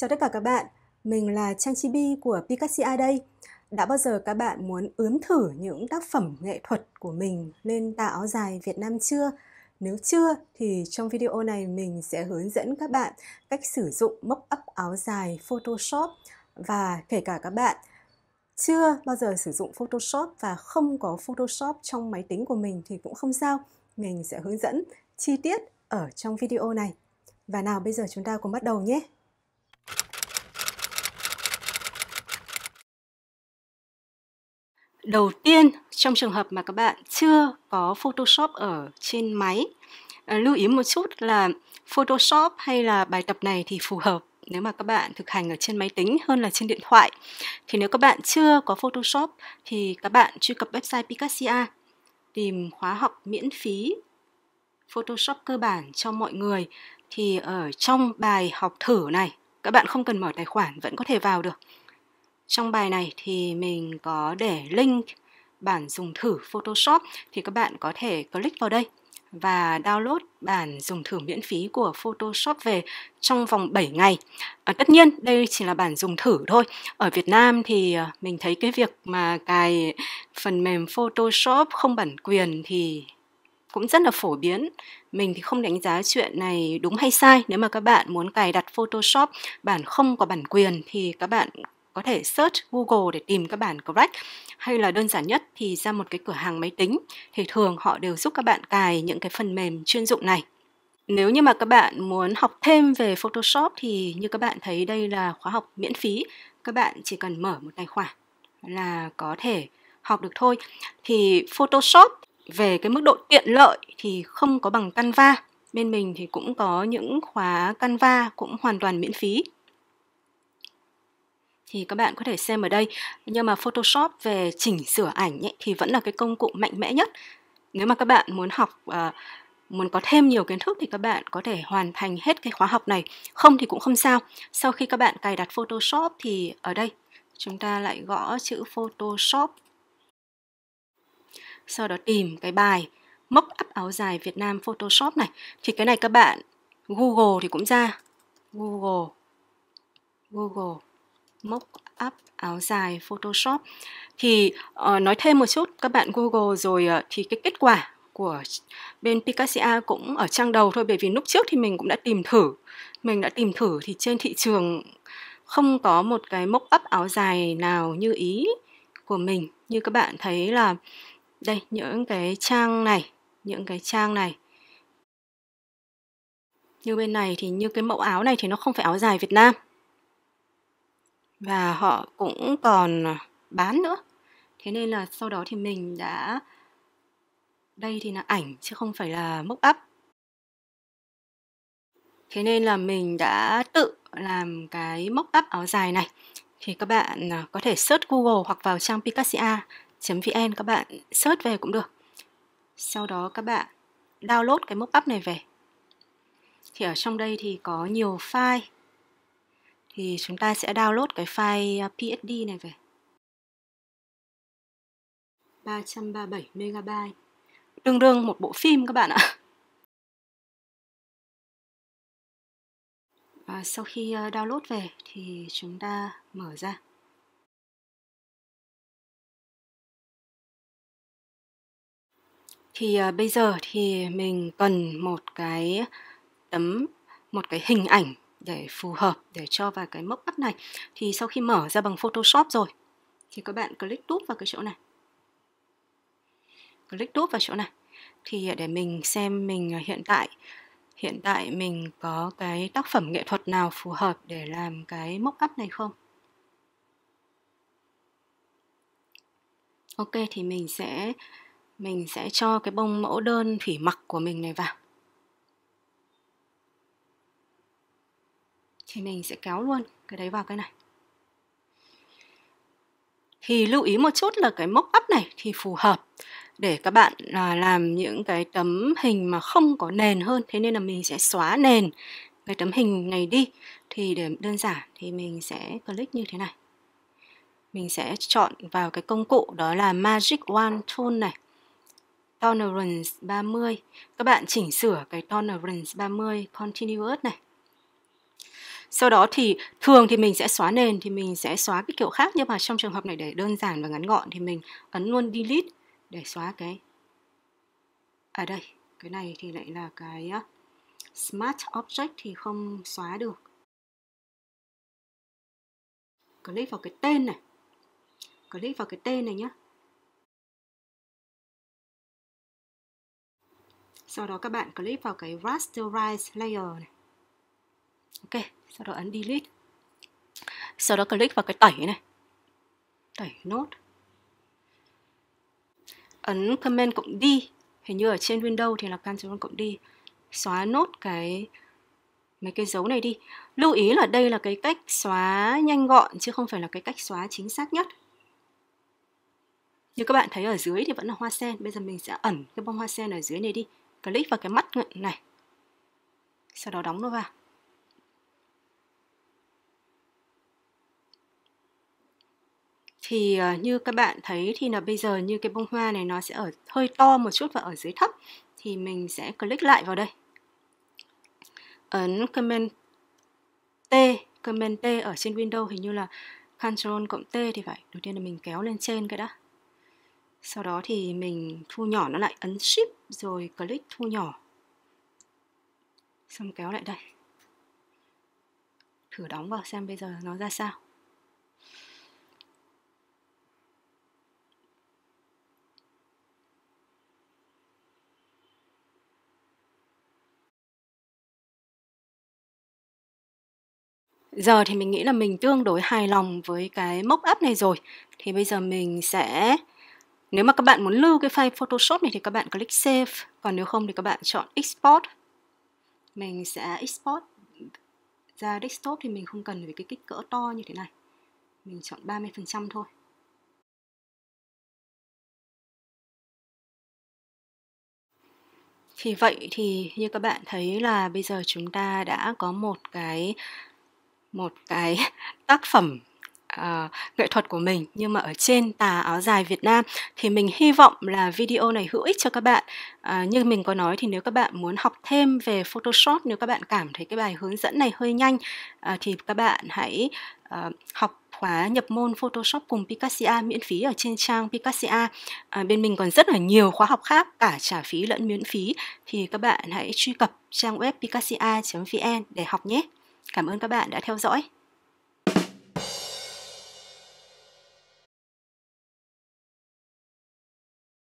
Chào tất cả các bạn, mình là Trang Chibi của Picassia đây. Đã bao giờ các bạn muốn ướm thử những tác phẩm nghệ thuật của mình lên tà áo dài Việt Nam chưa? Nếu chưa thì trong video này mình sẽ hướng dẫn các bạn cách sử dụng mốc up áo dài Photoshop và kể cả các bạn chưa bao giờ sử dụng Photoshop và không có Photoshop trong máy tính của mình thì cũng không sao. Mình sẽ hướng dẫn chi tiết ở trong video này. Và nào bây giờ chúng ta cùng bắt đầu nhé. đầu tiên trong trường hợp mà các bạn chưa có Photoshop ở trên máy ờ, lưu ý một chút là Photoshop hay là bài tập này thì phù hợp nếu mà các bạn thực hành ở trên máy tính hơn là trên điện thoại thì nếu các bạn chưa có Photoshop thì các bạn truy cập website Picassia tìm khóa học miễn phí Photoshop cơ bản cho mọi người thì ở trong bài học thử này các bạn không cần mở tài khoản vẫn có thể vào được trong bài này thì mình có để link bản dùng thử Photoshop thì các bạn có thể click vào đây và download bản dùng thử miễn phí của Photoshop về trong vòng 7 ngày. À, tất nhiên đây chỉ là bản dùng thử thôi. Ở Việt Nam thì à, mình thấy cái việc mà cài phần mềm Photoshop không bản quyền thì cũng rất là phổ biến. Mình thì không đánh giá chuyện này đúng hay sai. Nếu mà các bạn muốn cài đặt Photoshop bản không có bản quyền thì các bạn có thể search Google để tìm các bản correct hay là đơn giản nhất thì ra một cái cửa hàng máy tính thì thường họ đều giúp các bạn cài những cái phần mềm chuyên dụng này. Nếu như mà các bạn muốn học thêm về Photoshop thì như các bạn thấy đây là khóa học miễn phí, các bạn chỉ cần mở một tài khoản là có thể học được thôi. Thì Photoshop về cái mức độ tiện lợi thì không có bằng Canva. Bên mình thì cũng có những khóa Canva cũng hoàn toàn miễn phí thì các bạn có thể xem ở đây nhưng mà Photoshop về chỉnh sửa ảnh ấy, thì vẫn là cái công cụ mạnh mẽ nhất nếu mà các bạn muốn học uh, muốn có thêm nhiều kiến thức thì các bạn có thể hoàn thành hết cái khóa học này không thì cũng không sao sau khi các bạn cài đặt Photoshop thì ở đây chúng ta lại gõ chữ Photoshop sau đó tìm cái bài mốc up áo dài Việt Nam Photoshop này thì cái này các bạn Google thì cũng ra Google Google mock up áo dài Photoshop thì uh, nói thêm một chút các bạn Google rồi uh, thì cái kết quả của bên Picassia cũng ở trang đầu thôi bởi vì lúc trước thì mình cũng đã tìm thử mình đã tìm thử thì trên thị trường không có một cái mock ấp áo dài nào như ý của mình như các bạn thấy là đây những cái trang này những cái trang này như bên này thì như cái mẫu áo này thì nó không phải áo dài Việt Nam và họ cũng còn à, bán nữa thế nên là sau đó thì mình đã đây thì là ảnh chứ không phải là mốc up thế nên là mình đã tự làm cái mốc up áo dài này thì các bạn à, có thể search google hoặc vào trang picassia vn các bạn search về cũng được sau đó các bạn download cái mốc up này về thì ở trong đây thì có nhiều file thì chúng ta sẽ download cái file à, PSD này về 337 MB tương đương một bộ phim các bạn ạ và sau khi à, download về thì chúng ta mở ra thì à, bây giờ thì mình cần một cái tấm một cái hình ảnh để phù hợp để cho vào cái mốc up này thì sau khi mở ra bằng Photoshop rồi thì các bạn click túp vào cái chỗ này click túp vào chỗ này thì để mình xem mình à, hiện tại hiện tại mình có cái tác phẩm nghệ thuật nào phù hợp để làm cái mốc up này không ok thì mình sẽ mình sẽ cho cái bông mẫu đơn thủy mặc của mình này vào thì mình sẽ kéo luôn cái đấy vào cái này thì lưu ý một chút là cái mốc up này thì phù hợp để các bạn à, làm những cái tấm hình mà không có nền hơn thế nên là mình sẽ xóa nền cái tấm hình này đi thì để đơn giản thì mình sẽ click như thế này mình sẽ chọn vào cái công cụ đó là Magic Wand Tool này Tolerance 30 các bạn chỉnh sửa cái Tolerance 30 Continuous này sau đó thì thường thì mình sẽ xóa nền thì mình sẽ xóa cái kiểu khác nhưng mà trong trường hợp này để đơn giản và ngắn gọn thì mình ấn luôn delete để xóa cái ở à đây cái này thì lại là cái smart object thì không xóa được click vào cái tên này click vào cái tên này nhé sau đó các bạn click vào cái rasterize layer này ok sau đó ấn delete sau đó click vào cái tẩy này tẩy nốt ấn comment cộng đi hình như ở trên Windows thì là Ctrl cộng đi xóa nốt cái mấy cái dấu này đi lưu ý là đây là cái cách xóa nhanh gọn chứ không phải là cái cách xóa chính xác nhất như các bạn thấy ở dưới thì vẫn là hoa sen bây giờ mình sẽ ẩn cái bông hoa sen ở dưới này đi click vào cái mắt này sau đó đóng nó vào thì ờ, như các bạn thấy thì là bây giờ như cái bông hoa này nó sẽ ở hơi to một chút và ở dưới thấp thì mình sẽ click lại vào đây ấn comment T comment T ở trên Windows hình như là Ctrl cộng T thì phải đầu tiên là mình kéo lên trên cái đó sau đó thì mình thu nhỏ nó lại ấn shift rồi click thu nhỏ xong kéo lại đây thử đóng vào xem bây giờ nó ra sao giờ thì mình nghĩ là mình tương đối hài lòng với cái mốc up này rồi thì bây giờ mình sẽ nếu mà các bạn muốn lưu cái file Photoshop này thì các bạn click Save còn nếu không thì các bạn chọn Export mình sẽ export ra desktop thì mình không cần về cái kích cỡ to như thế này mình chọn 30% thôi Thì vậy thì như các bạn thấy là bây giờ chúng ta đã có một cái một cái tác phẩm uh, nghệ thuật của mình nhưng mà ở trên tà áo dài Việt Nam thì mình hy vọng là video này hữu ích cho các bạn uh, như mình có nói thì nếu các bạn muốn học thêm về Photoshop nếu các bạn cảm thấy cái bài hướng dẫn này hơi nhanh uh, thì các bạn hãy uh, học khóa nhập môn Photoshop cùng Picassia miễn phí ở trên trang Picassia. À, bên mình còn rất là nhiều khóa học khác cả trả phí lẫn miễn phí thì các bạn hãy truy cập trang web picassia.vn để học nhé. Cảm ơn các bạn đã theo dõi.